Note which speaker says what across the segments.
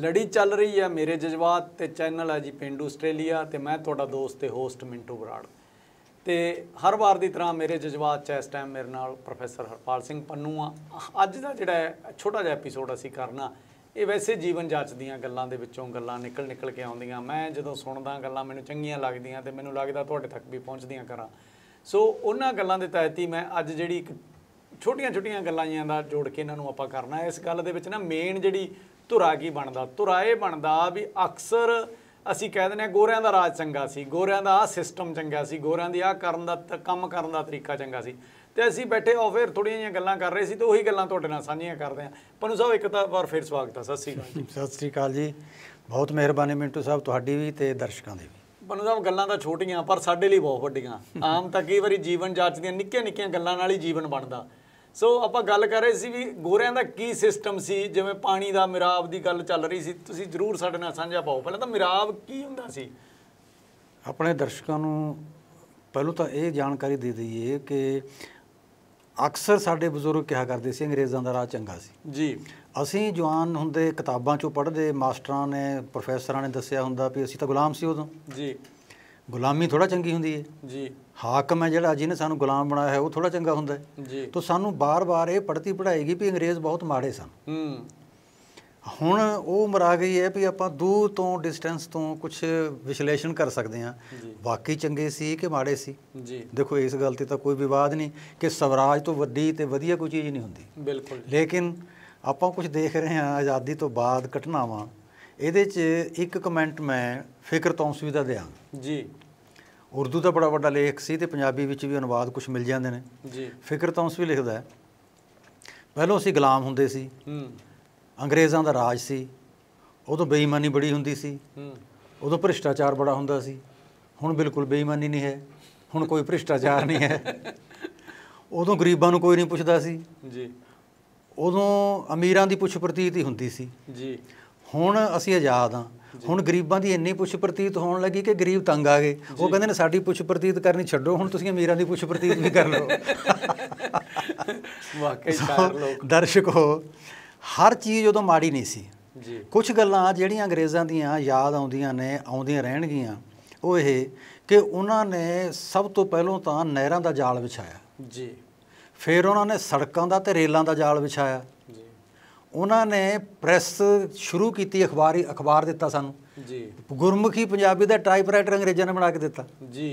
Speaker 1: ਲੜੀ ਚੱਲ ਰਹੀ ਹੈ ਮੇਰੇ ਜਜ਼ਬਾਤ ਤੇ ਚੈਨਲ ਹੈ ਜੀ ਪਿੰਡ ਆਸਟ੍ਰੇਲੀਆ ਤੇ ਮੈਂ ਤੁਹਾਡਾ ਦੋਸਤ ਤੇ ਹੋਸਟ ਮਿੰਟੂ ਬਰਾੜ ਤੇ ਹਰ ਵਾਰ ਦੀ ਤਰ੍ਹਾਂ ਮੇਰੇ ਜਜ਼ਬਾਤ ਚ ਇਸ ਟਾਈਮ ਮੇਰੇ ਨਾਲ ਪ੍ਰੋਫੈਸਰ ਹਰਪਾਲ ਸਿੰਘ ਪੰਨੂ ਆ ਅੱਜ ਦਾ ਜਿਹੜਾ ਛੋਟਾ ਜਿਹਾ ਐਪੀਸੋਡ ਅਸੀਂ ਕਰਨਾ ਇਹ ਵੈਸੇ ਜੀਵਨ ਜਾਂਚ ਦੀਆਂ ਗੱਲਾਂ ਦੇ ਵਿੱਚੋਂ ਗੱਲਾਂ ਨਿਕਲ ਨਿਕਲ ਕੇ ਆਉਂਦੀਆਂ ਮੈਂ ਜਦੋਂ ਸੁਣਦਾ ਗੱਲਾਂ ਮੈਨੂੰ ਚੰਗੀਆਂ ਲੱਗਦੀਆਂ ਤੇ ਮੈਨੂੰ ਲੱਗਦਾ ਤੁਹਾਡੇ ਤੱਕ ਵੀ ਪਹੁੰਚਦੀਆਂ ਕਰਾਂ ਸੋ ਉਹਨਾਂ ਗੱਲਾਂ ਦੇ ਤਹਿਤ ਹੀ ਮੈਂ ਅੱਜ ਜਿਹੜੀ ਇੱਕ ਛੋਟੀਆਂ-ਛੋਟੀਆਂ ਗੱਲਾਂ ਜੀਆਂ ਦਾ ਜੋੜ ਕੇ ਇਹਨਾਂ ਨੂੰ ਆਪਾਂ ਕਰਨਾ ਇਸ ਗੱਲ ਦੇ ਵਿੱਚ ਨਾ ਮੇਨ ਜਿਹੜੀ ਧੁਰਾ ਕੀ ਬਣਦਾ ਧੁਰਾ ਇਹ ਬਣਦਾ ਵੀ ਅਕਸਰ ਅਸੀਂ ਕਹਿ ਦਿੰਦੇ ਆ ਗੋਰਿਆਂ ਦਾ ਰਾਜ ਚੰਗਾ ਸੀ ਗੋਰਿਆਂ ਦਾ ਆ ਸਿਸਟਮ ਚੰਗਾ ਸੀ ਗੋਰਿਆਂ ਦੀ ਆ ਕਰਨ ਦਾ ਕੰਮ ਕਰਨ ਦਾ ਤਰੀਕਾ ਚੰਗਾ ਸੀ ਤੇ ਅਸੀਂ ਬੈਠੇ ਆ ਫਿਰ ਥੋੜੀਆਂ ਜੀਆਂ ਗੱਲਾਂ ਕਰ ਰਹੇ ਸੀ ਤੇ ਉਹੀ ਗੱਲਾਂ ਤੁਹਾਡੇ ਨਾਲ ਸਾਂਝੀਆਂ ਕਰਦੇ ਆ ਪਨੂ ਸਾਹਿਬ ਇੱਕ ਤਾਂ ਵਾਰ ਫਿਰ ਸਵਾਗਤ ਆ ਸਤਿ ਸ੍ਰੀ
Speaker 2: ਅਕਾਲ ਸਤਿ ਸ੍ਰੀ ਅਕਾਲ ਜੀ ਬਹੁਤ ਮਿਹਰਬਾਨੀ ਮਿੰਟੂ ਸਾਹਿਬ ਤੁਹਾਡੀ ਵੀ ਤੇ ਦਰਸ਼ਕਾਂ ਦੀ ਵੀ
Speaker 1: ਪਨੂ ਸਾਹਿਬ ਗੱਲਾਂ ਤਾਂ ਛੋਟੀਆਂ ਪਰ ਸਾਡੇ ਲਈ ਬਹੁਤ ਵੱਡੀਆਂ ਆਮ ਤਾਂ ਕਈ ਵਾਰੀ ਜੀਵਨ ਜਾਂਚ ਦੀਆਂ ਨਿੱਕੀਆਂ ਨਿੱਕੀਆਂ ਗੱਲਾਂ ਨਾਲ ਹੀ ਜੀਵਨ ਬਣਦਾ ਸੋ ਆਪਾਂ ਗੱਲ ਕਰ ਰਹੇ ਸੀ ਵੀ ਗੋਰਿਆਂ ਦਾ ਕੀ ਸਿਸਟਮ ਸੀ ਜਿਵੇਂ ਪਾਣੀ ਦਾ ਮਿਰਾਬ ਦੀ ਗੱਲ ਚੱਲ ਰਹੀ ਸੀ ਤੁਸੀਂ ਜਰੂਰ ਸਾਡੇ ਨਾਲ ਸਾਂਝਾ ਪਾਓ ਪਹਿਲਾਂ ਤਾਂ ਮਿਰਾਬ ਕੀ ਹੁੰਦਾ ਸੀ
Speaker 2: ਆਪਣੇ ਦਰਸ਼ਕਾਂ ਨੂੰ ਪਹਿਲਾਂ ਤਾਂ ਇਹ ਜਾਣਕਾਰੀ ਦੇ ਦਈਏ ਕਿ ਅਕਸਰ ਸਾਡੇ ਬਜ਼ੁਰਗ ਕਿਹਾ ਕਰਦੇ ਸੀ ਅੰਗਰੇਜ਼ਾਂ ਦਾ ਰਾਜ ਚੰਗਾ ਸੀ ਜੀ ਅਸੀਂ ਜਵਾਨ ਹੁੰਦੇ ਕਿਤਾਬਾਂ ਚੋਂ ਪੜ੍ਹਦੇ ਮਾਸਟਰਾਂ ਨੇ ਪ੍ਰੋਫੈਸਰਾਂ ਨੇ ਦੱਸਿਆ ਹੁੰਦਾ ਵੀ ਅਸੀਂ ਤਾਂ ਗੁਲਾਮ ਸੀ ਉਦੋਂ ਜੀ ਗੁਲਾਮੀ ਥੋੜਾ ਚੰਗੀ ਹੁੰਦੀ ਹੈ ਜੀ ਹਾਕਮ ਹੈ ਜਿਹੜਾ ਜਿਹਨੇ ਸਾਨੂੰ ਗੁਲਾਮ ਬਣਾਇਆ ਹੈ ਉਹ ਥੋੜਾ ਚੰਗਾ ਹੁੰਦਾ ਹੈ ਜੀ ਤੋਂ ਸਾਨੂੰ ਬਾਰ-ਬਾਰ ਇਹ ਪੜਤੀ ਪੜਾਏਗੀ ਵੀ ਅੰਗਰੇਜ਼ ਬਹੁਤ ਮਾੜੇ ਸਨ ਹੂੰ ਹੁਣ ਉਹ ਉਮਰ ਆ ਗਈ ਹੈ ਵੀ ਆਪਾਂ ਦੂਰ ਤੋਂ ਡਿਸਟੈਂਸ ਤੋਂ ਕੁਝ ਵਿਸ਼ਲੇਸ਼ਣ ਕਰ ਸਕਦੇ ਹਾਂ ਵਾਕਈ ਚੰਗੇ ਸੀ ਕਿ ਮਾੜੇ ਸੀ ਜੀ ਦੇਖੋ ਇਸ ਗੱਲ ਤੇ ਤਾਂ ਕੋਈ ਵਿਵਾਦ ਨਹੀਂ ਕਿ ਸਵਰਾਜ ਤੋਂ ਵੱਡੀ ਤੇ ਵਧੀਆ ਕੋਈ ਚੀਜ਼ ਨਹੀਂ ਹੁੰਦੀ ਬਿਲਕੁਲ ਲੇਕਿਨ ਆਪਾਂ ਕੁਝ ਦੇਖ ਰਹੇ ਹਾਂ ਆਜ਼ਾਦੀ ਤੋਂ ਬਾਅਦ ਘਟਨਾਵਾਂ ਇਹਦੇ 'ਚ ਇੱਕ ਕਮੈਂਟ ਮੈਂ ਫਿਕਰ ਤੋਂ ਸੁਵਿਧਾ ਦਿਆਂ ਜੀ ਉਰਦੂ ਦਾ ਬੜਾ ਵੱਡਾ ਲੇਖ ਸੀ ਤੇ ਪੰਜਾਬੀ ਵਿੱਚ ਵੀ ਅਨੁਵਾਦ ਕੁਝ ਮਿਲ ਜਾਂਦੇ ਨੇ ਜੀ ਫਿਕਰ ਤਾਂ ਉਸ ਵੀ ਲਿਖਦਾ ਹੈ ਪਹਿਲਾਂ ਅਸੀਂ ਗੁਲਾਮ ਹੁੰਦੇ ਸੀ ਹੂੰ ਅੰਗਰੇਜ਼ਾਂ ਦਾ ਰਾਜ ਸੀ ਉਦੋਂ ਬੇਈਮਾਨੀ ਬੜੀ ਹੁੰਦੀ ਸੀ ਹੂੰ ਉਦੋਂ ਭ੍ਰਿਸ਼ਟਾਚਾਰ ਬੜਾ ਹੁੰਦਾ ਸੀ ਹੁਣ ਬਿਲਕੁਲ ਬੇਈਮਾਨੀ ਨਹੀਂ ਹੈ ਹੁਣ ਕੋਈ ਭ੍ਰਿਸ਼ਟਾਚਾਰ ਨਹੀਂ ਹੈ ਉਦੋਂ ਗਰੀਬਾਂ ਨੂੰ ਕੋਈ ਨਹੀਂ ਪੁੱਛਦਾ ਸੀ ਜੀ ਉਦੋਂ ਅਮੀਰਾਂ ਦੀ ਪੁੱਛ ਪ੍ਰਤੀਤ ਹੀ ਹੁੰਦੀ ਸੀ ਜੀ ਹੁਣ ਅਸੀਂ ਆਜ਼ਾਦ ਹਾਂ ਹੁਣ ਗਰੀਬਾਂ ਦੀ ਇੰਨੀ ਪੁੱਛ ਪ੍ਰਤੀਤ ਹੋਣ ਲੱਗੀ ਕਿ ਗਰੀਬ ਤੰਗ ਆ ਗਏ ਉਹ ਕਹਿੰਦੇ ਨੇ ਸਾਡੀ ਪੁੱਛ ਪ੍ਰਤੀਤ ਕਰਨੀ ਛੱਡੋ ਹੁਣ ਤੁਸੀਂ ਅਮੀਰਾਂ ਦੀ ਪੁੱਛ ਪ੍ਰਤੀਤ ਵੀ ਕਰ ਲਓ ਵਾਕਈ ਚਾਰ ਲੋਕ ਦਰਸ਼ਕੋ ਹਰ ਚੀਜ਼ ਉਦੋਂ ਮਾੜੀ ਨਹੀਂ ਸੀ ਜੀ ਕੁਝ ਗੱਲਾਂ ਜਿਹੜੀਆਂ ਅੰਗਰੇਜ਼ਾਂ ਦੀਆਂ ਯਾਦ ਆਉਂਦੀਆਂ ਨੇ ਆਉਂਦੀਆਂ ਰਹਿਣਗੀਆਂ ਉਹ ਇਹ ਕਿ ਉਹਨਾਂ ਨੇ ਸਭ ਤੋਂ ਪਹਿਲਾਂ ਤਾਂ ਨਹਿਰਾਂ ਦਾ ਜਾਲ ਵਿਛਾਇਆ ਜੀ ਫਿਰ ਉਹਨਾਂ ਨੇ ਸੜਕਾਂ ਦਾ ਤੇ ਰੇਲਾਂ ਦਾ ਜਾਲ ਵਿਛਾਇਆ ਜੀ ਉਹਨਾਂ ਨੇ ਪ੍ਰੈਸ ਸ਼ੁਰੂ ਕੀਤੀ ਅਖਬਾਰੀ ਅਖਬਾਰ ਦਿੱਤਾ ਸਾਨੂੰ ਜੀ ਗੁਰਮੁਖੀ ਪੰਜਾਬੀ ਦਾ ਟਾਈਪਰਾਈਟਰ ਅੰਗਰੇਜ਼ਾਂ ਨੇ ਬਣਾ ਕੇ ਦਿੱਤਾ ਜੀ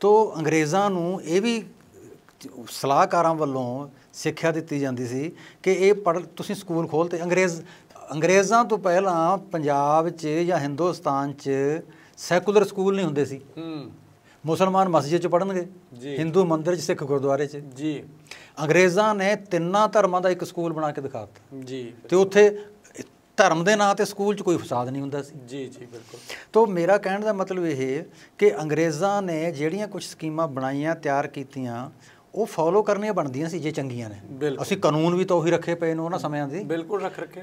Speaker 2: ਤੋਂ ਅੰਗਰੇਜ਼ਾਂ ਨੂੰ ਇਹ ਵੀ ਸਲਾਹਕਾਰਾਂ ਵੱਲੋਂ ਸਿੱਖਿਆ ਦਿੱਤੀ ਜਾਂਦੀ ਸੀ ਕਿ ਇਹ ਪੜ ਤੁਸੀਂ ਸਕੂਲ ਖੋਲ ਤੇ ਅੰਗਰੇਜ਼ ਅੰਗਰੇਜ਼ਾਂ ਤੋਂ ਪਹਿਲਾਂ ਪੰਜਾਬ 'ਚ ਜਾਂ ਹਿੰਦੁਸਤਾਨ 'ਚ ਸੈਕੂਲਰ ਸਕੂਲ ਨਹੀਂ ਹੁੰਦੇ ਸੀ ਹੂੰ ਮੁਸਲਮਾਨ ਮਸਜਿਦ 'ਚ ਪੜਨਗੇ ਜੀ ਹਿੰਦੂ ਮੰਦਿਰ 'ਚ ਸਿੱਖ ਗੁਰਦੁਆਰੇ 'ਚ ਜੀ ਅੰਗਰੇਜ਼ਾਂ ਨੇ ਤਿੰਨਾਂ ਧਰਮਾਂ ਦਾ ਇੱਕ ਸਕੂਲ ਬਣਾ ਕੇ ਦਿਖਾ
Speaker 3: ਦਿੱਤਾ ਜੀ ਤੇ
Speaker 2: ਉੱਥੇ ਧਰਮ ਦੇ ਨਾਂ ਤੇ ਸਕੂਲ 'ਚ ਕੋਈ ਫਸਾਦ ਨਹੀਂ ਹੁੰਦਾ ਸੀ ਜੀ ਜੀ ਬਿਲਕੁਲ ਤੋਂ ਮੇਰਾ ਕਹਿਣ ਦਾ ਮਤਲਬ ਇਹ ਕਿ ਅੰਗਰੇਜ਼ਾਂ ਨੇ ਜਿਹੜੀਆਂ ਕੁਝ ਸਕੀਮਾਂ ਬਣਾਈਆਂ ਤਿਆਰ ਕੀਤੀਆਂ ਉਹ ਫੋਲੋ ਕਰਨੀਆਂ ਬਣਦੀਆਂ ਸੀ ਜੇ ਚੰਗੀਆਂ ਨੇ ਅਸੀਂ ਕਾਨੂੰਨ ਵੀ ਤਾਂ ਉਹੀ ਰੱਖੇ ਪਏ ਨੇ ਉਹਨਾਂ ਸਮਿਆਂ ਦੇ ਬਿਲਕੁਲ ਰੱਖ ਰੱਖੇ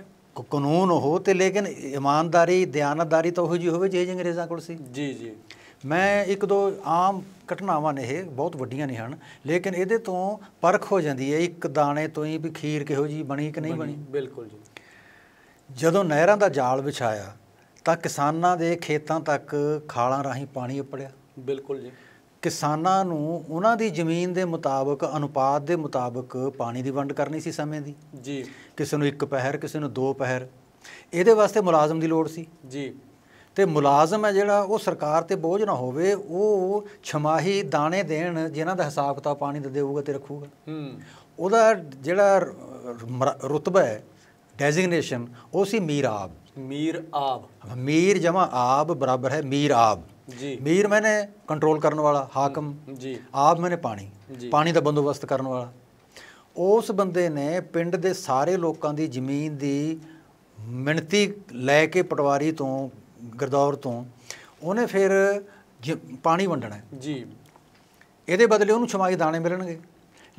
Speaker 2: ਕਾਨੂੰਨ ਹੋ ਤੇ ਲੇਕਿਨ ਇਮਾਨਦਾਰੀ ਦਿਆਨਤਦਾਰੀ ਤਾਂ ਉਹੋ ਜੀ ਹੋਵੇ ਜੇ ਅੰਗਰੇਜ਼ਾਂ ਕੋਲ ਸੀ ਜੀ ਜੀ ਮੈਂ ਇੱਕ ਦੋ ਆਮ ਘਟਨਾਵਾਂ ਨੇ ਇਹ ਬਹੁਤ ਵੱਡੀਆਂ ਨਹੀਂ ਹਨ ਲੇਕਿਨ ਇਹਦੇ ਤੋਂ ਪਰਖ ਹੋ ਜਾਂਦੀ ਹੈ ਇੱਕ ਦਾਣੇ ਤੋਂ ਹੀ ਵੀ ਖੀਰ ਕਿਹੋ ਜੀ ਬਣੀ ਕਿ ਨਹੀਂ ਬਣੀ ਬਿਲਕੁਲ ਜੀ ਜਦੋਂ ਨਹਿਰਾਂ ਦਾ ਜਾਲ ਵਿਛਾਇਆ ਤਾਂ ਕਿਸਾਨਾਂ ਦੇ ਖੇਤਾਂ ਤੱਕ ਖਾਲਾਂ ਰਾਹੀਂ ਪਾਣੀ ਉੱਪੜਿਆ ਬਿਲਕੁਲ ਜੀ ਕਿਸਾਨਾਂ ਨੂੰ ਉਹਨਾਂ ਦੀ ਜ਼ਮੀਨ ਦੇ ਮੁਤਾਬਕ ਅਨੁਪਾਤ ਦੇ ਮੁਤਾਬਕ ਪਾਣੀ ਦੀ ਵੰਡ ਕਰਨੀ ਸੀ ਸਮੇਂ ਦੀ ਜੀ ਕਿਸੇ ਨੂੰ ਇੱਕ ਪਹਿਰ ਕਿਸੇ ਨੂੰ ਦੋ ਪਹਿਰ ਇਹਦੇ ਵਾਸਤੇ ਮੁਲਾਜ਼ਮ ਦੀ ਲੋੜ ਸੀ ਜੀ ਤੇ ਮੁਲਾਜ਼ਮ ਹੈ ਜਿਹੜਾ ਉਹ ਸਰਕਾਰ ਤੇ ਬੋਝ ਨਾ ਹੋਵੇ ਉਹ ਛਮਾਹੀ ਦਾਣੇ ਦੇਣ ਜਿਨ੍ਹਾਂ ਦਾ ਹਿਸਾਬ ਕਿਤਾਬ ਪਾਣੀ ਦੇ ਦੇਊਗਾ ਤੇ ਰੱਖੂਗਾ ਹੂੰ ਉਹਦਾ ਜਿਹੜਾ ਰੁਤਬਾ ਹੈ ਡੈਜ਼ਿਗਨੇਸ਼ਨ ਉਹ ਸੀ ਮੀਰ ਆਬ ਮੀਰ ਆਬ ਮੀਰ ਜਮਾ ਆਬ ਬਰਾਬਰ ਹੈ ਮੀਰ ਆਬ ਜੀ ਮੀਰ ਮੈਨੇ ਕੰਟਰੋਲ ਕਰਨ ਵਾਲਾ ਹਾਕਮ ਜੀ ਆਬ ਮੈਨੇ ਪਾਣੀ ਪਾਣੀ ਦਾ ਬੰਦੋਬਸਤ ਕਰਨ ਵਾਲਾ ਉਸ ਬੰਦੇ ਨੇ ਪਿੰਡ ਦੇ ਸਾਰੇ ਲੋਕਾਂ ਦੀ ਜ਼ਮੀਨ ਦੀ ਮਿਣਤੀ ਲੈ ਕੇ ਪਟਵਾਰੀ ਤੋਂ ਗਰਦੌਰ ਤੋਂ ਉਹਨੇ ਫਿਰ ਪਾਣੀ ਵੰਡਣਾ ਜੀ ਇਹਦੇ ਬਦਲੇ ਉਹਨੂੰ ਛਮਾਈ ਦਾਣੇ ਮਿਲਣਗੇ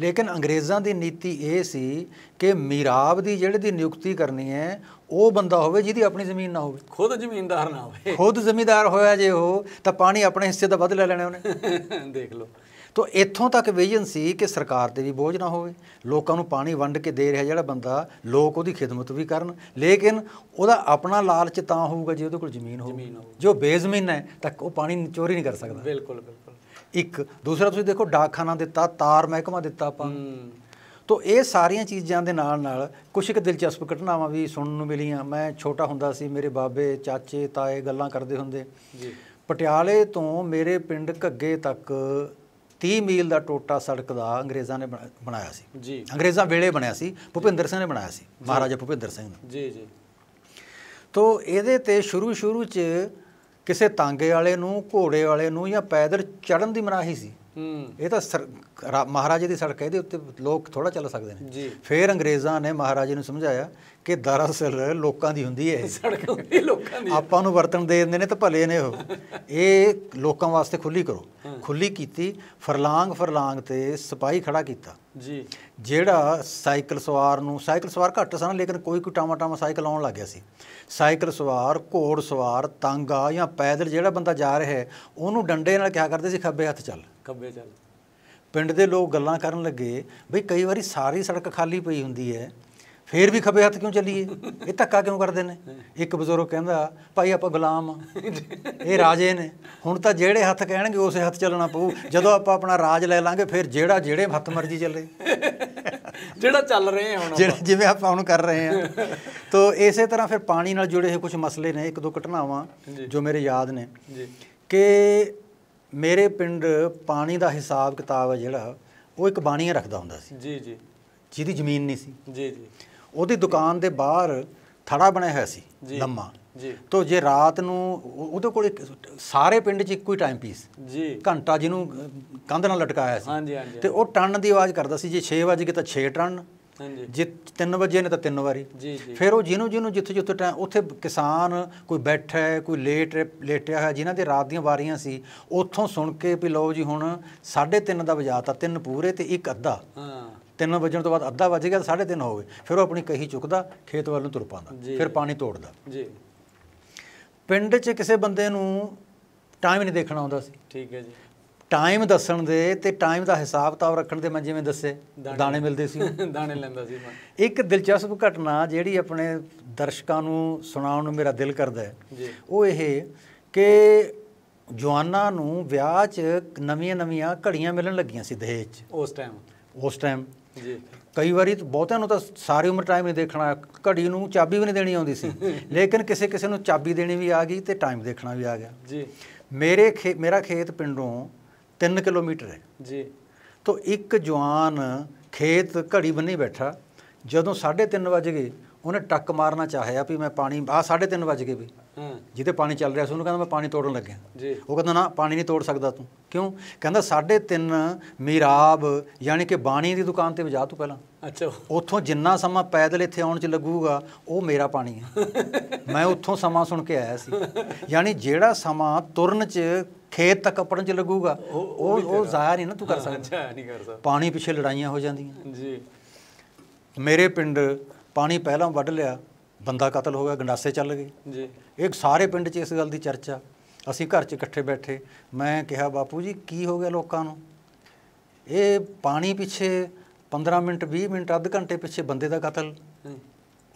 Speaker 2: ਲੇਕਿਨ ਅੰਗਰੇਜ਼ਾਂ ਦੀ ਨੀਤੀ ਇਹ ਸੀ ਕਿ ਮੀਰਾਬ ਦੀ ਜਿਹੜੇ ਦੀ ਨਿਯੁਕਤੀ ਕਰਨੀ ਹੈ ਉਹ ਬੰਦਾ ਹੋਵੇ ਜਿਹਦੀ ਆਪਣੀ ਜ਼ਮੀਨ ਨਾ ਹੋਵੇ
Speaker 1: ਖੁਦ ਜ਼ਮੀਨਦਾਰ ਨਾ ਹੋਵੇ
Speaker 2: ਖੁਦ ਜ਼ਮੀਨਦਾਰ ਹੋਇਆ ਜੇ ਉਹ ਤਾਂ ਪਾਣੀ ਆਪਣੇ ਹਿੱਸੇ ਦਾ ਵੱਧ ਲੈ ਲੈਣਾ
Speaker 1: ਉਹਨੇ ਦੇਖ ਲਓ
Speaker 2: ਤੋਂ ਇੱਥੋਂ ਤੱਕ ਵਿਜਨ ਸੀ ਕਿ ਸਰਕਾਰ ਤੇ ਵੀ ਬੋਝ ਨਾ ਹੋਵੇ ਲੋਕਾਂ ਨੂੰ ਪਾਣੀ ਵੰਡ ਕੇ ਦੇ ਰਿਹਾ ਜਿਹੜਾ ਬੰਦਾ ਲੋਕ ਉਹਦੀ ਖਿਦਮਤ ਵੀ ਕਰਨ ਲੇਕਿਨ ਉਹਦਾ ਆਪਣਾ ਲਾਲਚ ਤਾਂ ਹੋਊਗਾ ਜੇ ਉਹਦੇ ਕੋਲ ਜ਼ਮੀਨ ਹੋਵੇ ਜੋ ਬੇਜ਼ਮੀਨ ਹੈ ਤਾਂ ਉਹ ਪਾਣੀ ਚੋਰੀ ਨਹੀਂ ਕਰ ਸਕਦਾ ਬਿਲਕੁਲ ਬਿਲਕੁਲ ਇੱਕ ਦੂਸਰਾ ਤੁਸੀਂ ਦੇਖੋ ਡਾਕਖਾਨਾ ਦਿੱਤਾ ਤਾਰ ਮਹਿਕਮਾ ਦਿੱਤਾ ਆਪਾਂ ਤੋ ਇਹ ਸਾਰੀਆਂ ਚੀਜ਼ਾਂ ਦੇ ਨਾਲ ਨਾਲ ਕੁਝ ਇੱਕ ਦਿਲਚਸਪ ਘਟਨਾਵਾਂ ਵੀ ਸੁਣਨ ਨੂੰ ਮਿਲੀਆਂ ਮੈਂ ਛੋਟਾ ਹੁੰਦਾ ਸੀ ਮੇਰੇ ਬਾਬੇ ਚਾਚੇ ਤਾਏ ਗੱਲਾਂ ਕਰਦੇ ਹੁੰਦੇ ਜੀ ਪਟਿਆਲੇ ਤੋਂ ਮੇਰੇ ਪਿੰਡ ਘੱਗੇ ਤੱਕ 30 ਮੀਲ ਦਾ ਟੋਟਾ ਸੜਕ ਦਾ ਅੰਗਰੇਜ਼ਾਂ ਨੇ ਬਣਾਇਆ ਸੀ
Speaker 3: ਜੀ ਅੰਗਰੇਜ਼ਾਂ
Speaker 2: ਵੇਲੇ ਬਣਿਆ ਸੀ ਭੁਪਿੰਦਰ ਸਿੰਘ ਨੇ ਬਣਾਇਆ ਸੀ ਮਹਾਰਾਜਾ ਭੁਪਿੰਦਰ ਸਿੰਘ ਨੇ ਜੀ ਜੀ ਤੋਂ ਇਹਦੇ ਤੇ ਸ਼ੁਰੂ ਸ਼ੁਰੂ 'ਚ ਕਿਸੇ ਤਾਂਗੇ ਵਾਲੇ ਨੂੰ ਘੋੜੇ ਵਾਲੇ ਨੂੰ ਜਾਂ ਪੈਦਲ ਚੜਨ ਦੀ ਮਨਾਹੀ ਸੀ ਇਹ ਤਾਂ ਮਹਾਰਾਜੇ ਦੀ ਸੜਕ ਇਹਦੇ ਉੱਤੇ ਲੋਕ ਥੋੜਾ ਚੱਲ ਸਕਦੇ ਨੇ ਫੇਰ ਅੰਗਰੇਜ਼ਾਂ ਨੇ ਮਹਾਰਾਜੇ ਨੂੰ ਸਮਝਾਇਆ ਕਿ ਦਰਅਸਲ ਲੋਕਾਂ ਦੀ ਹੁੰਦੀ ਹੈ ਸੜਕ ਹੁੰਦੀ ਲੋਕਾਂ ਦੀ ਆਪਾਂ ਨੂੰ ਵਰਤਣ ਦੇ ਦਿੰਦੇ ਨੇ ਤਾਂ ਭਲੇ ਨੇ ਉਹ ਇਹ ਲੋਕਾਂ ਵਾਸਤੇ ਖੁੱਲੀ ਕਰੋ ਖੁੱਲੀ ਕੀਤੀ ਫਰਲਾਂਗ ਫਰਲਾਂਗ ਤੇ ਸਿਪਾਹੀ ਖੜਾ ਕੀਤਾ ਜੀ ਜਿਹੜਾ ਸਾਈਕਲ ਸਵਾਰ ਨੂੰ ਸਾਈਕਲ ਸਵਾਰ ਘੱਟ ਸਨ ਲੇਕਿਨ ਕੋਈ ਕੋਈ ਟਾਮਾ ਟਾਮਾ ਸਾਈਕਲ ਆਉਣ ਲੱਗਿਆ ਸੀ ਸਾਈਕਲ ਸਵਾਰ ਘੋੜ ਸਵਾਰ ਤੰਗਾ ਜਾਂ ਪੈਦਲ ਜਿਹੜਾ ਬੰਦਾ ਜਾ ਰਿਹਾ ਹੈ ਉਹਨੂੰ ਡੰਡੇ ਨਾਲ ਕਿਹਾ ਕਰਦੇ ਸੀ ਖੱਬੇ ਹੱਥ ਚੱਲ ਖੱਬੇ ਚੱਲ ਪਿੰਡ ਦੇ ਲੋਕ ਗੱਲਾਂ ਕਰਨ ਲੱਗੇ ਬਈ ਕਈ ਵਾਰੀ ਸਾਰੀ ਸੜਕ ਖਾਲੀ ਪਈ ਹੁੰਦੀ ਹੈ ਫੇਰ ਵੀ ਖੱਬੇ ਹੱਥ ਕਿਉਂ ਚੱਲੀਏ ਇਹ ਧੱਕਾ ਕਿਉਂ ਕਰਦੇ ਨੇ ਇੱਕ ਬਜ਼ੁਰਗ ਕਹਿੰਦਾ ਭਾਈ ਆਪਾਂ ਗੁਲਾਮ ਆ ਇਹ ਰਾਜੇ ਨੇ ਹੁਣ ਤਾਂ ਜਿਹੜੇ ਹੱਥ ਕਹਿਣਗੇ ਉਸੇ ਹੱਥ ਚੱਲਣਾ ਪਊ ਜਦੋਂ ਆਪਾਂ ਆਪਣਾ ਰਾਜ ਲੈ ਲਾਂਗੇ ਫੇਰ ਜਿਹੜਾ ਜਿਹੜੇ ਹੱਥ ਮਰਜੀ ਚੱਲੇ
Speaker 1: ਜਿਹੜਾ ਚੱਲ ਰਹੇ ਆ ਹੁਣ ਜਿਹੜਾ
Speaker 2: ਜਿਵੇਂ ਆਪਾਂ ਹੁਣ ਕਰ ਰਹੇ ਆ ਤੋਂ ਇਸੇ ਤਰ੍ਹਾਂ ਫਿਰ ਪਾਣੀ ਨਾਲ ਜੁੜੇ ਹੋਏ ਕੁਝ ਮਸਲੇ ਨੇ ਇੱਕ ਦੋ ਘਟਨਾਵਾਂ ਜੋ ਮੇਰੇ ਯਾਦ ਨੇ ਜੀ ਕਿ ਮੇਰੇ ਪਿੰਡ ਪਾਣੀ ਦਾ ਹਿਸਾਬ ਕਿਤਾਬ ਹੈ ਜਿਹੜਾ ਉਹ ਇੱਕ ਬਾਣੀਆ ਰੱਖਦਾ ਹੁੰਦਾ ਸੀ ਜੀ ਜੀ ਜਿਹਦੀ ਜ਼ਮੀਨ ਨਹੀਂ ਸੀ ਜੀ ਜੀ ਉਹਦੀ ਦੁਕਾਨ ਦੇ ਬਾਹਰ ਥੜਾ ਬਣਿਆ ਹੋਇਆ ਸੀ ਲੰਮਾ ਜੀ ਤੋਂ ਜੇ ਰਾਤ ਨੂੰ ਉਹਦੇ ਕੋਲ ਸਾਰੇ ਪਿੰਡ 'ਚ ਇੱਕੋ ਹੀ ਟਾਈਮ ਪੀਸ ਜੀ ਘੰਟਾ ਜਿਹਨੂੰ ਕੰਧ ਨਾਲ ਲਟਕਾਇਆ ਸੀ ਹਾਂਜੀ ਹਾਂਜੀ ਤੇ ਉਹ ਟਨ ਦੀ ਆਵਾਜ਼ ਕਰਦਾ ਸੀ ਜੇ 6 ਵਜੇ ਤਾਂ 6 ਟਨ ਜੇ 3 ਵਜੇ ਨੇ ਤਾਂ 3 ਵਾਰੀ ਫਿਰ ਉਹ ਜਿਹਨੂੰ ਜਿਹਨੂੰ ਜਿੱਥੇ ਜਿੱਥੇ ਟਾਈਮ ਉੱਥੇ ਕਿਸਾਨ ਕੋਈ ਬੈਠਾ ਹੈ ਕੋਈ ਲੇਟ ਲੇਟਿਆ ਹੋਇਆ ਜਿਨ੍ਹਾਂ ਦੇ ਰਾਤ ਦੀਆਂ ਵਾਰੀਆਂ ਸੀ ਉੱਥੋਂ ਸੁਣ ਕੇ ਵੀ ਲਓ ਜੀ ਹੁਣ 3:30 ਦਾ ਵਜਾਤਾ ਤਿੰਨ ਪੂਰੇ ਤੇ ਇੱਕ ਅੱਧਾ ਹਾਂ 3 ਵਜਣ ਤੋਂ ਬਾਅਦ ਅੱਧਾ ਵਜ ਗਿਆ ਤਾਂ 3:30 ਹੋ ਗਏ ਫਿਰ ਉਹ ਆਪਣੀ ਕਹੀ ਚੁੱਕਦਾ ਖੇਤ ਵੱਲ ਨੂੰ ਤੁਰ ਪਾਉਂਦਾ ਫਿਰ ਪਾਣੀ ਤੋੜਦਾ ਜੀ ਪਿੰਡ 'ਚ ਕਿਸੇ ਬੰਦੇ ਨੂੰ ਟਾਈਮ ਨਹੀਂ ਦੇਖਣਾ ਆਉਂਦਾ ਸੀ ਠੀਕ ਹੈ ਜੀ ਟਾਈਮ ਦੱਸਣ ਦੇ ਤੇ ਟਾਈਮ ਦਾ ਹਿਸਾਬ ਤਾਬ ਰੱਖਣ ਦੇ ਮੈਂ ਜਿਵੇਂ ਦੱਸੇ ਦਾਣੇ ਮਿਲਦੇ ਸੀ
Speaker 1: ਦਾਣੇ ਲੈਂਦਾ ਸੀ ਮੈਂ
Speaker 2: ਇੱਕ ਦਿਲਚਸਪ ਘਟਨਾ ਜਿਹੜੀ ਆਪਣੇ ਦਰਸ਼ਕਾਂ ਨੂੰ ਸੁਣਾਉਣ ਨੂੰ ਮੇਰਾ ਦਿਲ ਕਰਦਾ ਹੈ ਉਹ ਇਹ ਕਿ ਜਵਾਨਾਂ ਨੂੰ ਵਿਆਹ 'ਚ ਨਵੀਆਂ-ਨਵੀਆਂ ਘੜੀਆਂ ਮਿਲਣ ਲੱਗੀਆਂ ਸੀ ਦਹੇਜ 'ਚ ਉਸ ਟਾਈਮ ਉਸ ਟਾਈਮ ਜੀ ਕਈ ਵਾਰੀ ਬਹੁਤਿਆਂ ਨੂੰ ਤਾਂ ਸਾਰੀ ਉਮਰ ਟਾਈਮ ਨਹੀਂ ਦੇਖਣਾ ਘੜੀ ਨੂੰ ਚਾਬੀ ਵੀ ਨਹੀਂ ਦੇਣੀ ਆਉਂਦੀ ਸੀ ਲੇਕਿਨ ਕਿਸੇ ਕਿਸੇ ਨੂੰ ਚਾਬੀ ਦੇਣੀ ਵੀ ਆ ਗਈ ਤੇ ਟਾਈਮ ਦੇਖਣਾ ਵੀ ਆ ਗਿਆ ਜੀ ਮੇਰੇ ਮੇਰਾ ਖੇਤ ਪਿੰਡੋਂ 3 ਕਿਲੋਮੀਟਰ ਹੈ ਜੀ ਤੋਂ ਇੱਕ ਜਵਾਨ ਖੇਤ ਘੜੀ ਬੰਨੀ ਬੈਠਾ ਜਦੋਂ 3:30 ਵਜੇ ਗਏ ਉਹਨੇ ਟੱਕ ਮਾਰਨਾ ਚਾਹਿਆ ਵੀ ਮੈਂ ਪਾਣੀ ਆ 3:30 ਵਜੇ ਗਏ ਵੀ ਜਿਹਦੇ ਪਾਣੀ ਚੱਲ ਰਿਹਾ ਸੀ ਉਹਨੂੰ ਕਹਿੰਦਾ ਮੈਂ ਪਾਣੀ ਤੋੜਨ ਲੱਗਿਆ ਜੀ ਉਹ ਕਹਿੰਦਾ ਨਾ ਪਾਣੀ ਨਹੀਂ ਤੋੜ ਸਕਦਾ ਤੂੰ ਕਿਉਂ ਕਹਿੰਦਾ ਤਿੰਨ ਮੀਰਾਬ ਯਾਨੀ ਕਿ ਬਾਣੀ ਦੀ ਦੁਕਾਨ ਤੇ ਵਜਾ ਤੂੰ ਪਹਿਲਾਂ ਅੱਛਾ ਉੱਥੋਂ ਜਿੰਨਾ ਸਮਾਂ ਪੈਦਲ ਇੱਥੇ ਆਉਣ 'ਚ ਲੱਗੂਗਾ ਉਹ ਮੇਰਾ ਪਾਣੀ ਹੈ ਮੈਂ ਉੱਥੋਂ ਸਮਾਂ ਸੁਣ ਕੇ ਆਇਆ ਸੀ ਯਾਨੀ ਜਿਹੜਾ ਸਮਾਂ ਤੁਰਨ 'ਚ ਖੇਤ ਤੱਕ ਅਪੜਨ 'ਚ ਲੱਗੂਗਾ ਉਹ ਉਹ ਜ਼ਾਇਆ ਨਹੀਂ ਨਾ ਤੂੰ ਕਰ ਸਕਦਾ
Speaker 3: ਅੱਛਾ ਨਹੀਂ ਕਰ ਸਕਦਾ ਪਾਣੀ
Speaker 2: ਪਿੱਛੇ ਲੜਾਈਆਂ ਹੋ ਜਾਂਦੀਆਂ ਜੀ ਮੇਰੇ ਪਿੰਡ ਪਾਣੀ ਪਹਿਲਾਂ ਵੱਢ ਲਿਆ ਬੰਦਾ ਕਤਲ ਹੋ ਗਿਆ ਗੰਡਾਸੇ ਚੱਲ ਗਏ ਜੀ ਇਹ ਸਾਰੇ ਪਿੰਡ 'ਚ ਇਸ ਗੱਲ ਦੀ ਚਰਚਾ ਅਸੀਂ ਘਰ 'ਚ ਇਕੱਠੇ ਬੈਠੇ ਮੈਂ ਕਿਹਾ ਬਾਪੂ ਜੀ ਕੀ ਹੋ ਗਿਆ ਲੋਕਾਂ ਨੂੰ ਇਹ ਪਾਣੀ ਪਿੱਛੇ 15 ਮਿੰਟ 20 ਮਿੰਟ ਅੱਧ ਘੰਟੇ ਪਿੱਛੇ ਬੰਦੇ ਦਾ ਕਤਲ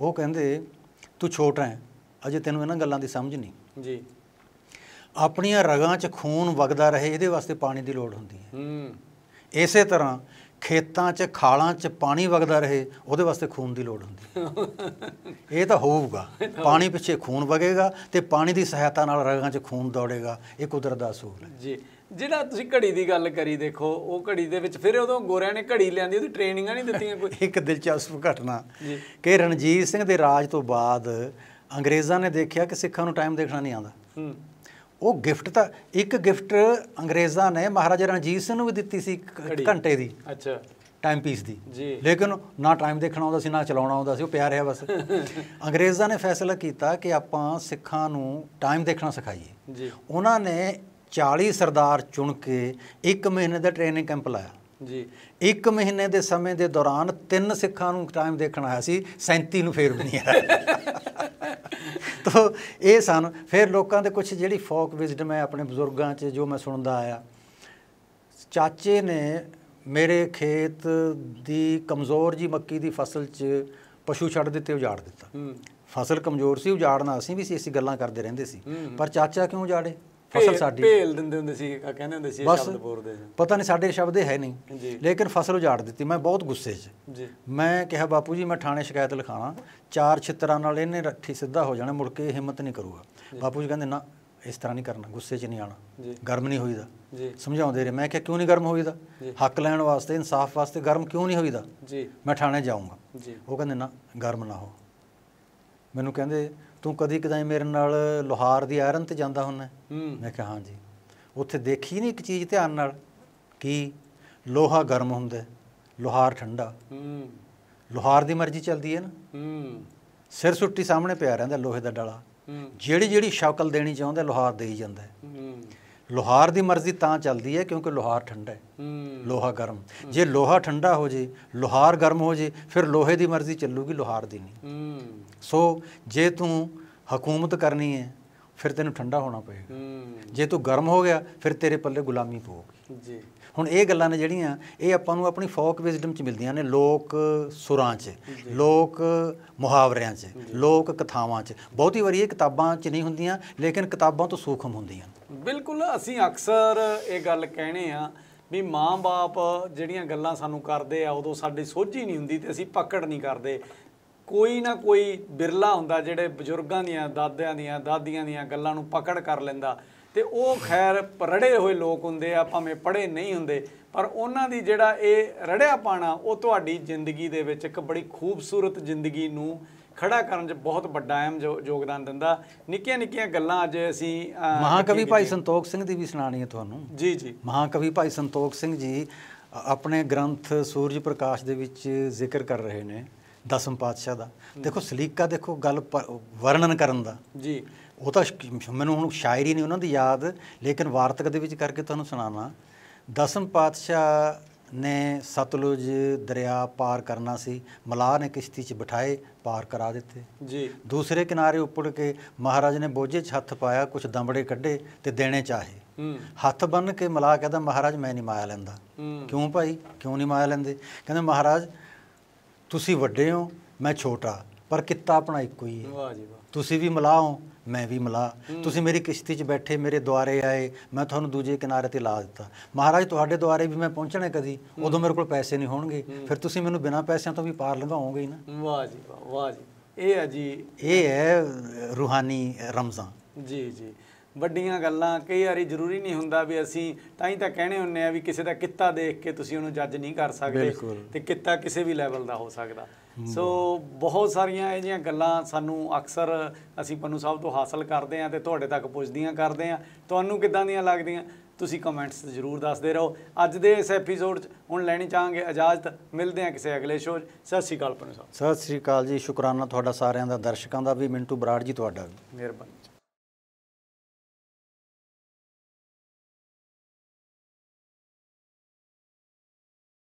Speaker 2: ਉਹ ਕਹਿੰਦੇ ਤੂੰ ਛੋਟਾ ਹੈ ਅਜੇ ਤੈਨੂੰ ਇਹਨਾਂ ਗੱਲਾਂ ਦੀ ਸਮਝ ਨਹੀਂ ਜੀ ਆਪਣੀਆਂ ਰਗਾਂ 'ਚ ਖੂਨ ਵਗਦਾ ਰਹੇ ਇਹਦੇ ਵਾਸਤੇ ਪਾਣੀ ਦੀ ਲੋੜ ਹੁੰਦੀ ਹੈ ਹੂੰ ਇਸੇ ਤਰ੍ਹਾਂ ਖੇਤਾਂ 'ਚ ਖਾਲਾਂ 'ਚ ਪਾਣੀ ਵਗਦਾ ਰਹੇ ਉਹਦੇ ਵਾਸਤੇ ਖੂਨ ਦੀ ਲੋੜ
Speaker 1: ਹੁੰਦੀ
Speaker 2: ਇਹ ਤਾਂ ਹੋਊਗਾ ਪਾਣੀ ਪਿੱਛੇ ਖੂਨ ਵਗੇਗਾ ਤੇ ਪਾਣੀ ਦੀ ਸਹਾਇਤਾ ਨਾਲ ਰਗਾਂ 'ਚ ਖੂਨ ਦੌੜੇਗਾ ਇਹ ਕੁਦਰਤ ਦਾ ਅਸੂਲ ਹੈ
Speaker 1: ਜੀ ਜਿਹੜਾ ਤੁਸੀਂ ਘੜੀ ਦੀ ਗੱਲ ਕਰੀ ਦੇਖੋ ਉਹ ਘੜੀ ਦੇ ਵਿੱਚ ਫਿਰ ਉਦੋਂ ਗੋਰਿਆਂ ਨੇ ਘੜੀ ਲਿਆਂਦੀ ਉਹਦੀ ਟ੍ਰੇਨਿੰਗਾਂ ਨਹੀਂ ਦਿੱਤੀਆਂ ਕੋਈ
Speaker 2: ਇੱਕ ਦਿਲਚਸਪ ਘਟਨਾ ਕਿ ਰਣਜੀਤ ਸਿੰਘ ਦੇ ਰਾਜ ਤੋਂ ਬਾਅਦ ਅੰਗਰੇਜ਼ਾਂ ਨੇ ਦੇਖਿਆ ਕਿ ਸਿੱਖਾਂ ਨੂੰ ਟਾਈਮ ਦੇਖਣਾ ਨਹੀਂ ਆਉਂਦਾ ਉਹ ਗਿਫਟ ਤਾਂ ਇੱਕ ਗਿਫਟ ਅੰਗਰੇਜ਼ਾਂ ਨੇ ਮਹਾਰਾਜਾ ਰਣਜੀਤ ਸਿੰਘ ਨੂੰ ਵੀ ਦਿੱਤੀ ਸੀ ਘੰਟੇ ਦੀ ਅੱਛਾ ਟਾਈਮ ਪੀਸ ਦੀ ਲੇਕਿਨ ਨਾ ਟਾਈਮ ਦੇਖਣਾ ਆਉਂਦਾ ਸੀ ਨਾ ਚਲਾਉਣਾ ਆਉਂਦਾ ਸੀ ਉਹ ਪਿਆ ਰਿਹਾ ਬਸ ਅੰਗਰੇਜ਼ਾਂ ਨੇ ਫੈਸਲਾ ਕੀਤਾ ਕਿ ਆਪਾਂ ਸਿੱਖਾਂ ਨੂੰ ਟਾਈਮ ਦੇਖਣਾ ਸਿਖਾਈਏ ਜੀ ਉਹਨਾਂ ਨੇ 40 ਸਰਦਾਰ ਚੁਣ ਕੇ 1 ਮਹੀਨੇ ਦਾ ਟ੍ਰੇਨਿੰਗ ਕੈਂਪ ਲਾਇਆ ਜੀ 1 ਮਹੀਨੇ ਦੇ ਸਮੇਂ ਦੇ ਦੌਰਾਨ ਤਿੰਨ ਸਿੱਖਾਂ ਨੂੰ ਟਾਈਮ ਦੇਖਣਾ ਆਇਆ ਸੀ 37 ਨੂੰ ਫੇਰ ਵੀ ਨਹੀਂ ਆਇਆ ਤੋ ਇਹ ਸਨ ਫਿਰ ਲੋਕਾਂ ਦੇ ਕੁਝ ਜਿਹੜੀ ਫੋਕ ਵਿਜ਼ਡਮ ਹੈ ਆਪਣੇ ਬਜ਼ੁਰਗਾਂ 'ਚ ਜੋ ਮੈਂ ਸੁਣਦਾ ਆਇਆ ਚਾਚੇ ਨੇ ਮੇਰੇ ਖੇਤ ਦੀ ਕਮਜ਼ੋਰ ਜੀ ਮੱਕੀ ਦੀ ਫਸਲ 'ਚ ਪਸ਼ੂ ਛੱਡ ਦਿੱਤੇ ਉਜਾੜ ਦਿੱਤਾ ਫਸਲ ਕਮਜ਼ੋਰ ਸੀ ਉਜਾੜਨਾ ਅਸੀਂ ਵੀ ਸੀ ਅਸੀਂ ਗੱਲਾਂ ਕਰਦੇ ਰਹਿੰਦੇ ਸੀ ਪਰ ਚਾਚਾ ਕਿਉਂ ਉਜਾੜੇ ਫਸਲ ਸਾਡੀ ਭੇਲ
Speaker 1: ਦਿੰਦੇ ਹੁੰਦੇ ਸੀ ਕਹਿੰਦੇ ਹੁੰਦੇ ਸੀ ਸ਼ਬਦ ਬੋਲਦੇ ਸੀ
Speaker 2: ਪਤਾ ਨਹੀਂ ਸਾਡੇ ਸ਼ਬਦ ਹੈ ਨਹੀਂ ਲੇਕਿਨ ਫਸਲ ਉਜਾੜ ਦਿੱਤੀ ਮੈਂ ਬਹੁਤ ਗੁੱਸੇ 'ਚ ਮੈਂ ਕਿਹਾ ਬਾਪੂ ਜੀ ਮੈਂ ਥਾਣੇ ਸ਼ਿਕਾਇਤ ਲਿਖਾਣਾ ਚਾਰ ਛਿੱਤਰਾਂ ਨਾਲ ਇਹਨੇ ਰੱਠੀ ਸਿੱਧਾ ਹੋ ਜਾਣਾ ਮੁੜ ਕੇ ਹਿੰਮਤ ਨਹੀਂ ਕਰੂਗਾ ਬਾਪੂ ਜੀ ਕਹਿੰਦੇ ਨਾ ਇਸ ਤਰ੍ਹਾਂ ਨਹੀਂ ਕਰਨਾ ਗੁੱਸੇ 'ਚ ਨਹੀਂ ਆਣਾ ਗਰਮ ਨਹੀਂ ਹੋਈਦਾ ਸਮਝਾਉਂਦੇ ਰਹੇ ਮੈਂ ਕਿਹਾ ਕਿਉਂ ਨਹੀਂ ਗਰਮ ਹੋਈਦਾ ਹੱਕ ਲੈਣ ਵਾਸਤੇ ਇਨਸਾਫ ਵਾਸਤੇ ਗਰਮ ਕਿਉਂ ਨਹੀਂ ਹੋਈਦਾ ਮੈਂ ਥਾਣੇ ਜਾਊਂਗਾ ਉਹ ਕਹਿੰਦੇ ਨਾ ਗਰਮ ਨਾ ਹੋ ਮੈਨੂੰ ਕਹਿੰਦੇ ਤੂੰ ਕਦੀ ਕਦਾਈ ਮੇਰੇ ਨਾਲ ਲੋਹਾਰ ਦੀ ਆਇਰਨ ਤੇ ਜਾਂਦਾ ਹੁੰਨਾ ਮੈਂ ਕਿਹਾ ਹਾਂ ਜੀ ਉੱਥੇ ਦੇਖੀ ਨਹੀਂ ਇੱਕ ਚੀਜ਼ ਧਿਆਨ ਨਾਲ ਕਿ ਲੋਹਾ ਗਰਮ ਹੁੰਦਾ ਲੋਹਾਰ ਠੰਡਾ ਲੋਹਾਰ ਦੀ ਮਰਜ਼ੀ ਚੱਲਦੀ ਹੈ ਨਾ ਹੂੰ ਸਿਰ ਸੁੱਟੀ ਸਾਹਮਣੇ ਪਿਆ ਰਹਿੰਦਾ ਲੋਹੇ ਦਾ ਡਾਲਾ ਜਿਹੜੀ ਜਿਹੜੀ ਸ਼ਕਲ ਦੇਣੀ ਚਾਹੁੰਦਾ ਲੋਹਾਰ ਦੇਈ ਜਾਂਦਾ ਹੂੰ ਲੋਹਾਰ ਦੀ ਮਰਜ਼ੀ ਤਾਂ ਚੱਲਦੀ ਹੈ ਕਿਉਂਕਿ ਲੋਹਾਰ ਠੰਡਾ ਹੈ ਲੋਹਾ ਗਰਮ ਜੇ ਲੋਹਾ ਠੰਡਾ ਹੋ ਜੇ ਲੋਹਾਰ ਗਰਮ ਹੋ ਜੇ ਫਿਰ ਲੋਹੇ ਦੀ ਮਰਜ਼ੀ ਚੱਲੂਗੀ ਲੋਹਾਰ ਦੀ ਨਹੀਂ ਸੋ ਜੇ ਤੂੰ ਹਕੂਮਤ ਕਰਨੀ ਹੈ ਫਿਰ ਤੈਨੂੰ ਠੰਡਾ ਹੋਣਾ ਪਏਗਾ ਜੇ ਤੂੰ ਗਰਮ ਹੋ ਗਿਆ ਫਿਰ ਤੇਰੇ ਪੱਲੇ ਗੁਲਾਮੀ ਪਊਗੀ ਜੀ ਹੁਣ ਇਹ ਗੱਲਾਂ ਨੇ ਜਿਹੜੀਆਂ ਇਹ ਆਪਾਂ ਨੂੰ ਆਪਣੀ ਫੋਕ ਵਿਜ਼ਡਮ 'ਚ ਮਿਲਦੀਆਂ ਨੇ ਲੋਕ ਸੁਰਾਂ 'ਚ ਲੋਕ ਮੁਹਾਵਰਿਆਂ 'ਚ ਲੋਕ ਕਥਾਵਾਂ 'ਚ ਬਹੁਤੀ ਵਾਰੀ ਇਹ ਕਿਤਾਬਾਂ 'ਚ ਨਹੀਂ ਹੁੰਦੀਆਂ ਲੇਕਿਨ ਕਿਤਾਬਾਂ ਤੋਂ ਸੂਖਮ ਹੁੰਦੀਆਂ
Speaker 1: ਬਿਲਕੁਲ ਅਸੀਂ ਅਕਸਰ ਇਹ ਗੱਲ ਕਹਿਣੇ ਆ ਵੀ ਮਾਂ-ਬਾਪ ਜਿਹੜੀਆਂ ਗੱਲਾਂ ਸਾਨੂੰ ਕਰਦੇ ਆ ਉਦੋਂ ਸਾਡੀ ਸੋਝੀ ਨਹੀਂ ਹੁੰਦੀ ਤੇ ਅਸੀਂ ਪਕੜ ਨਹੀਂ ਕਰਦੇ ਕੋਈ ਨਾ ਕੋਈ ਬਿਰਲਾ ਹੁੰਦਾ ਜਿਹੜੇ ਬਜ਼ੁਰਗਾਂ ਦੀਆਂ ਦਾਦਿਆਂ ਦੀਆਂ ਦਾਦੀਆਂ ਦੀਆਂ ਗੱਲਾਂ ਨੂੰ ਪਕੜ ਕਰ ਲੈਂਦਾ ਤੇ ਉਹ ਖੈਰ ਰੜੇ ਹੋਏ ਲੋਕ ਹੁੰਦੇ ਆ ਭਾਵੇਂ ਪੜੇ ਨਹੀਂ ਹੁੰਦੇ ਪਰ ਉਹਨਾਂ ਦੀ ਜਿਹੜਾ ਇਹ ਰੜਿਆ ਪਾਣਾ ਉਹ ਤੁਹਾਡੀ ਜ਼ਿੰਦਗੀ ਦੇ ਵਿੱਚ ਇੱਕ ਬੜੀ ਖੂਬਸੂਰਤ ਜ਼ਿੰਦਗੀ ਨੂੰ ਖੜਾ ਕਰਨ 'ਚ ਬਹੁਤ ਵੱਡਾ ਅਹਿਮ ਯੋਗਦਾਨ ਦਿੰਦਾ ਨਿੱਕੀਆਂ ਨਿੱਕੀਆਂ ਗੱਲਾਂ ਅੱਜ ਅਸੀਂ ਮਹਾਕਵੀ ਭਾਈ
Speaker 2: ਸੰਤੋਖ ਸਿੰਘ ਦੀ ਵੀ ਸੁਣਾਣੀ ਹੈ ਤੁਹਾਨੂੰ ਜੀ ਜੀ ਮਹਾਕਵੀ ਭਾਈ ਸੰਤੋਖ ਸਿੰਘ ਜੀ ਆਪਣੇ ਗ੍ਰੰਥ ਸੂਰਜ ਪ੍ਰਕਾਸ਼ ਦੇ ਵਿੱਚ ਜ਼ਿਕਰ ਕਰ ਰਹੇ ਨੇ ਦਸਮ ਪਾਤਸ਼ਾਹ ਦਾ ਦੇਖੋ ਸਲੀਕਾ ਦੇਖੋ ਗੱਲ ਵਰਣਨ ਕਰਨ ਦਾ ਜੀ ਉਹ ਤਾਂ ਮੈਨੂੰ ਹੁਣ ਸ਼ਾਇਰੀ ਨਹੀਂ ਉਹਨਾਂ ਦੀ ਯਾਦ ਲੇਕਿਨ ਵਾਰਤਕ ਦੇ ਵਿੱਚ ਕਰਕੇ ਤੁਹਾਨੂੰ ਸੁਣਾਣਾ ਦਸਮ ਪਾਤਸ਼ਾਹ ਨੇ ਸਤਲੁਜ ਦਰਿਆ ਪਾਰ ਕਰਨਾ ਸੀ ਮਲਾਹ ਨੇ ਕਿਸ਼ਤੀ 'ਚ ਬਿਠਾਏ ਪਾਰ ਕਰਾ ਦਿੱਤੇ ਜੀ ਦੂਸਰੇ ਕਿਨਾਰੇ ਉੱਪਰ ਕੇ ਮਹਾਰਾਜ ਨੇ ਬੋਝੇ 'ਚ ਹੱਥ ਪਾਇਆ ਕੁਝ ਦੰਬੜੇ ਕੱਢੇ ਤੇ ਦੇਣੇ ਚਾਹੇ ਹੱਥ ਬੰਨ ਕੇ ਮਲਾਹ ਕਹਿੰਦਾ ਮਹਾਰਾਜ ਮੈਂ ਨਹੀਂ ਮਾਇਆ ਲੈਂਦਾ ਕਿਉਂ ਭਾਈ ਕਿਉਂ ਨਹੀਂ ਮਾਇਆ ਲੈਂਦੇ ਕਹਿੰਦੇ ਮਹਾਰਾਜ ਤੁਸੀਂ ਵੱਡੇ ਹੋ ਮੈਂ ਛੋਟਾ ਪਰ ਕਿੱਤਾ ਆਪਣਾ ਇੱਕੋ ਹੀ ਹੈ ਵਾਹ ਜੀ ਵਾਹ ਤੁਸੀਂ ਵੀ ਮਲਾਹ ਹੋ ਮੈਂ ਵੀ ਮਿਲਾ ਤੁਸੀਂ ਮੇਰੀ ਕਿਸ਼ਤੀ 'ਚ ਬੈਠੇ ਮੇਰੇ ਦੁਆਰੇ ਆਏ ਮੈਂ ਤੁਹਾਨੂੰ ਦੂਜੇ ਕਿਨਾਰੇ ਤੇ ਲਾ ਦਿੱਤਾ ਮਹਾਰਾਜ ਤੁਹਾਡੇ ਦੁਆਰੇ ਵੀ ਮੈਂ ਪਹੁੰਚਣਾ ਕਦੀ ਉਦੋਂ ਮੇਰੇ ਕੋਲ ਪੈਸੇ ਨਹੀਂ ਹੋਣਗੇ ਫਿਰ ਤੁਸੀਂ ਮੈਨੂੰ ਬਿਨਾਂ ਪੈਸਿਆਂ ਤੋਂ ਵੀ ਪਾਰ ਲੰਘਾਉਂਗੇ ਹੀ ਨਾ ਵਾਹ ਜੀ ਵਾਹ
Speaker 1: ਜੀ ਇਹ ਹੈ ਜੀ ਇਹ ਹੈ
Speaker 2: ਰੂਹਾਨੀ ਰਮਜ਼ਾਂ
Speaker 1: ਜੀ ਜੀ ਵੱਡੀਆਂ ਗੱਲਾਂ ਕਈ ਵਾਰੀ ਜ਼ਰੂਰੀ ਨਹੀਂ ਹੁੰਦਾ ਵੀ ਅਸੀਂ ਤਾਂ ਹੀ ਤਾਂ ਕਹਿਣੇ ਹੁੰਨੇ ਆ ਵੀ ਕਿਸੇ ਦਾ ਕਿੱਤਾ ਦੇਖ ਕੇ ਤੁਸੀਂ ਉਹਨੂੰ ਜੱਜ ਨਹੀਂ ਕਰ ਸਕਦੇ ਤੇ ਕਿੱਤਾ ਕਿਸੇ ਵੀ ਲੈਵਲ ਦਾ ਹੋ ਸਕਦਾ ਸੋ ਬਹੁਤ ਸਾਰੀਆਂ ਇਹ ਜੀਆਂ ਗੱਲਾਂ ਸਾਨੂੰ ਅਕਸਰ ਅਸੀਂ ਪੰਨੂ ਸਾਹਿਬ ਤੋਂ ਹਾਸਲ ਕਰਦੇ ਆਂ ਤੇ ਤੁਹਾਡੇ ਤੱਕ ਪੁੱਛਦੀਆਂ ਕਰਦੇ ਆਂ ਤੁਹਾਨੂੰ ਕਿੱਦਾਂ ਦੀਆਂ ਲੱਗਦੀਆਂ ਤੁਸੀਂ ਕਮੈਂਟਸ ਜ਼ਰੂਰ ਦੱਸਦੇ ਰਹੋ ਅੱਜ ਦੇ ਇਸ ਐਪੀਸੋਡ 'ਚ ਹੁਣ ਲੈਣੀ ਚਾਹਾਂਗੇ ਇਜਾਜ਼ਤ ਮਿਲਦੇ ਆ ਕਿਸੇ ਅਗਲੇ ਸ਼ੋਅ 'ਚ ਸਤਿ ਸ਼੍ਰੀ ਅਕਾਲ ਪੰਨੂ ਸਾਹਿਬ
Speaker 2: ਸਤਿ ਸ਼੍ਰੀ ਅਕਾਲ ਜੀ ਸ਼ੁਕਰਾਨਾ ਤੁਹਾਡਾ ਸਾਰਿਆਂ ਦਾ ਦਰਸ਼ਕਾਂ ਦਾ ਵੀ ਮਿੰਟੂ ਬਰਾੜ ਜੀ ਤੁਹਾਡਾ ਵੀ
Speaker 1: ਮਿਹਰਬਾਨੀ